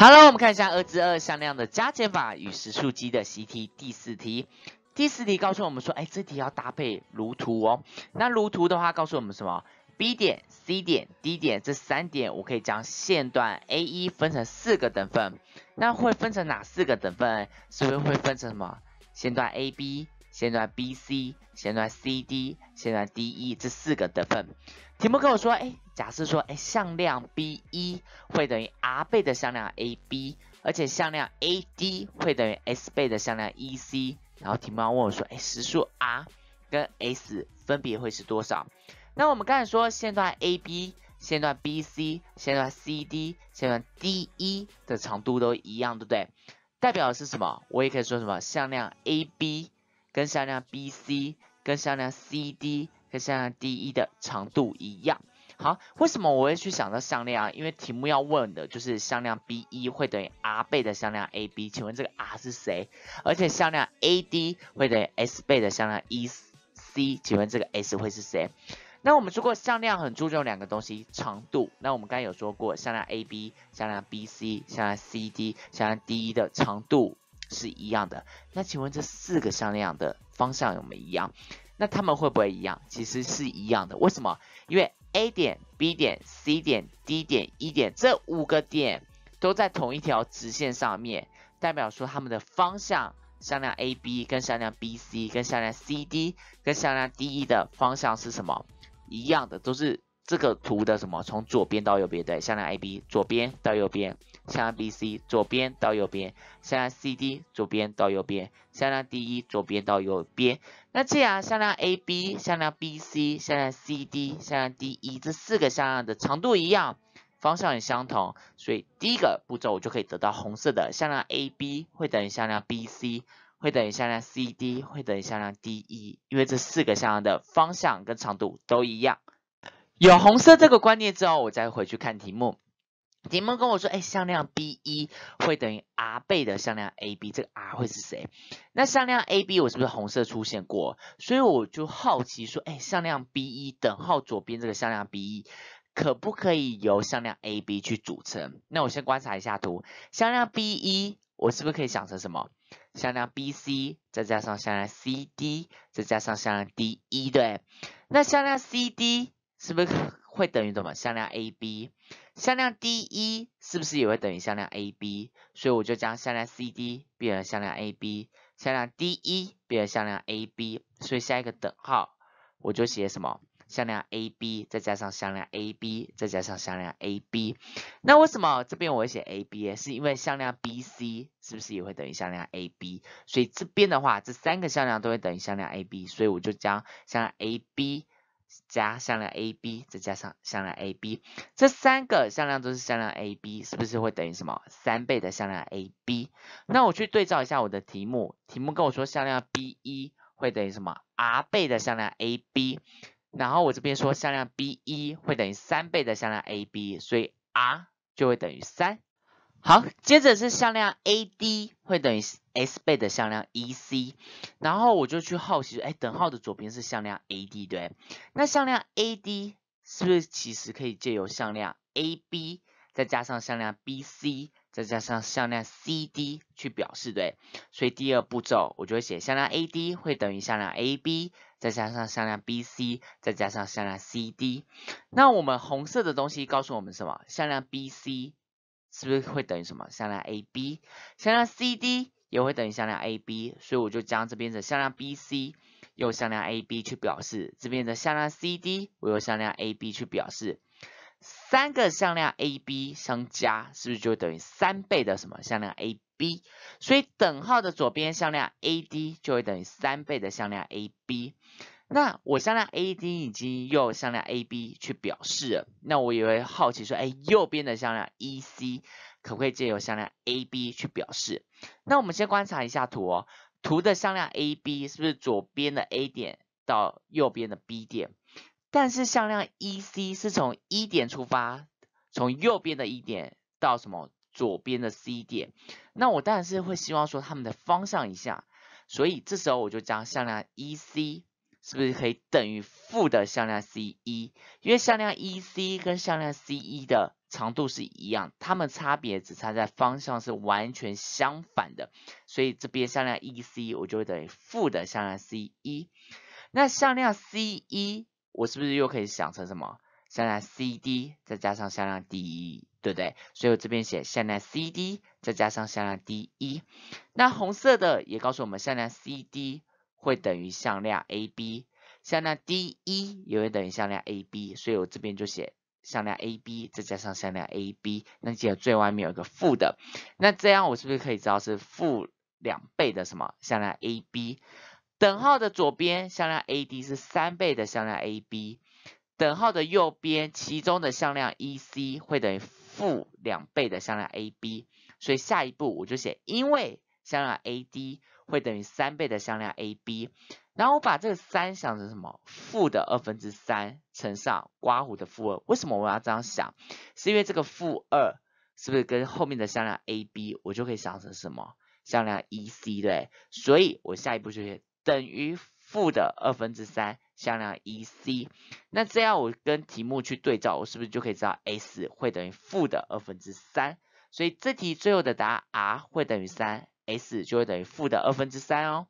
好了，我们看一下二之二向量的加减法与实数积的习题第四题。第四题告诉我们说，哎，这题要搭配如图哦。那如图的话，告诉我们什么？B 点、C 点、D 点这三点，我可以将线段 AE 分成四个等份。那会分成哪四个等份？是不是会分成什么？线段 AB。线段 BC，线段 CD，线段 DE 这四个得分。题目跟我说，哎，假设说，哎，向量 BE 会等于 r 倍的向量 AB，而且向量 AD 会等于 s 倍的向量 EC。然后题目要问我说，哎，实数 r 跟 s 分别会是多少？那我们刚才说，线段 AB，线段 BC，线段 CD，线段 DE 的长度都一样，对不对？代表的是什么？我也可以说什么向量 AB。跟向量 BC、跟向量 CD、跟向量 DE 的长度一样。好，为什么我会去想到向量啊？因为题目要问的就是向量 BE 会等于 r 倍的向量 AB，请问这个 r 是谁？而且向量 AD 会等于 s 倍的向量 EC，请问这个 s 会是谁？那我们说过向量很注重两个东西，长度。那我们刚才有说过向量 AB、向量 BC、向量 CD、向量 DE 的长度。是一样的。那请问这四个向量的方向有没一样？那它们会不会一样？其实是一样的。为什么？因为 A 点、B 点、C 点、D 点、E 点这五个点都在同一条直线上面，代表说它们的方向向量 AB、跟向量 BC、跟向量 CD、跟向量 DE 的方向是什么？一样的，都是这个图的什么？从左边到右边，对，向量 AB 左边到右边。向量 BC 左边到右边，向量 CD 左边到右边，向量 DE 左边到右边。那既然向量 AB、向量 BC、向量 CD、向量 DE 这四个向量的长度一样，方向也相同，所以第一个步骤我就可以得到红色的向量 AB 会等于向量 BC，会等于向量 CD，会等于向量 DE，因为这四个向量的方向跟长度都一样。有红色这个观念之后，我再回去看题目。你们跟我说，哎，向量 BE 会等于 r 倍的向量 AB，这个 r 会是谁？那向量 AB 我是不是红色出现过？所以我就好奇说，哎，向量 BE 等号左边这个向量 BE，可不可以由向量 AB 去组成？那我先观察一下图，向量 BE 我是不是可以想成什么？向量 BC 再加上向量 CD 再加上向量 DE，对？那向量 CD 是不是会等于什么？向量 AB？向量 DE 是不是也会等于向量 AB？所以我就将向量 CD 变成向量 AB，向量 DE 变成向量 AB。所以下一个等号我就写什么？向量 AB 再加上向量 AB 再加上向量 AB。那为什么这边我会写 AB？是因为向量 BC 是不是也会等于向量 AB？所以这边的话，这三个向量都会等于向量 AB，所以我就将向量 AB。加向量 AB，再加上向量 AB，这三个向量都是向量 AB，是不是会等于什么？三倍的向量 AB。那我去对照一下我的题目，题目跟我说向量 BE 会等于什么 r 倍的向量 AB，然后我这边说向量 BE 会等于三倍的向量 AB，所以 r 就会等于三。好，接着是向量 AD 会等于 s 倍的向量 EC，然后我就去好奇，哎，等号的左边是向量 AD，对，那向量 AD 是不是其实可以借由向量 AB 再加上向量 BC 再加上向量 CD 去表示？对，所以第二步骤我就会写向量 AD 会等于向量 AB 再加上向量 BC 再加上向量 CD。那我们红色的东西告诉我们什么？向量 BC。是不是会等于什么向量 AB？向量 CD 也会等于向量 AB，所以我就将这边的向量 BC 用向量 AB 去表示，这边的向量 CD 我用向量 AB 去表示，三个向量 AB 相加是不是就等于三倍的什么向量 AB？所以等号的左边向量 AD 就会等于三倍的向量 AB。那我向量 AD 已经又向量 AB 去表示了，那我也会好奇说，哎，右边的向量 EC 可不可以借由向量 AB 去表示？那我们先观察一下图哦，图的向量 AB 是不是左边的 A 点到右边的 B 点？但是向量 EC 是从 E 点出发，从右边的 E 点到什么左边的 C 点？那我当然是会希望说它们的方向一下，所以这时候我就将向量 EC。是不是可以等于负的向量 c 一？因为向量 EC 跟向量 CE 的长度是一样，它们差别只差在方向是完全相反的，所以这边向量 EC 我就等于负的向量 c 一。那向量 c 一，我是不是又可以想成什么？向量 CD 再加上向量 DE，对不对？所以我这边写向量 CD 再加上向量 DE。那红色的也告诉我们向量 CD。会等于向量 AB，向量 DE 也会等于向量 AB，所以我这边就写向量 AB 再加上向量 AB，那记得最外面有一个负的，那这样我是不是可以知道是负两倍的什么向量 AB？等号的左边向量 AD 是三倍的向量 AB，等号的右边其中的向量 EC 会等于负两倍的向量 AB，所以下一步我就写因为向量 AD。会等于三倍的向量 AB，然后我把这个三想成什么？负的二分之三乘上刮胡的负二。为什么我要这样想？是因为这个负二是不是跟后面的向量 AB，我就可以想成什么？向量 EC，对。所以我下一步就是等于负的二分之三向量 EC。那这样我跟题目去对照，我是不是就可以知道 S 会等于负的二分之三？所以这题最后的答案 R 会等于三。s 就会等于负的二分之三哦。